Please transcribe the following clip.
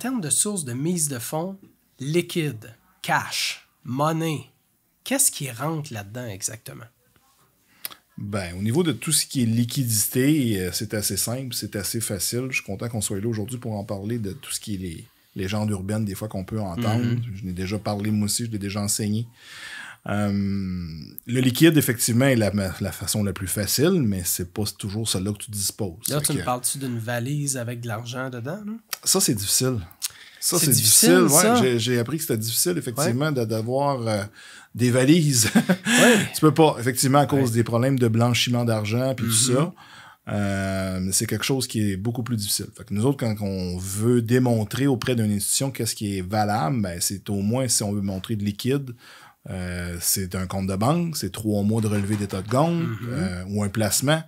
En termes de sources de mise de fonds, liquide, cash, monnaie, qu'est-ce qui rentre là-dedans exactement? Ben, au niveau de tout ce qui est liquidité, euh, c'est assez simple, c'est assez facile. Je suis content qu'on soit là aujourd'hui pour en parler de tout ce qui est les gens des fois qu'on peut entendre. Mm-hmm. Je n'ai déjà parlé moi aussi, je l'ai déjà enseigné. Euh, le liquide, effectivement, est la, façon la plus facile, mais c'est pas toujours celle-là que tu disposes. Là, tu me parles-tu d'une valise avec de l'argent dedans? Ça, c'est difficile. Ça, c'est difficile. J'ai appris que c'était difficile, effectivement, d'avoir euh, des valises. Tu peux pas, effectivement, à cause des problèmes de blanchiment d'argent puis tout mm-hmm. ça. Euh, c'est quelque chose qui est beaucoup plus difficile. nous autres, quand on veut démontrer auprès d'une institution qu'est-ce qui est valable, ben, c'est au moins si on veut montrer de liquide, euh, c'est un compte de banque, c'est trois mois de relevé d'état de compte mm-hmm. euh, ou un placement.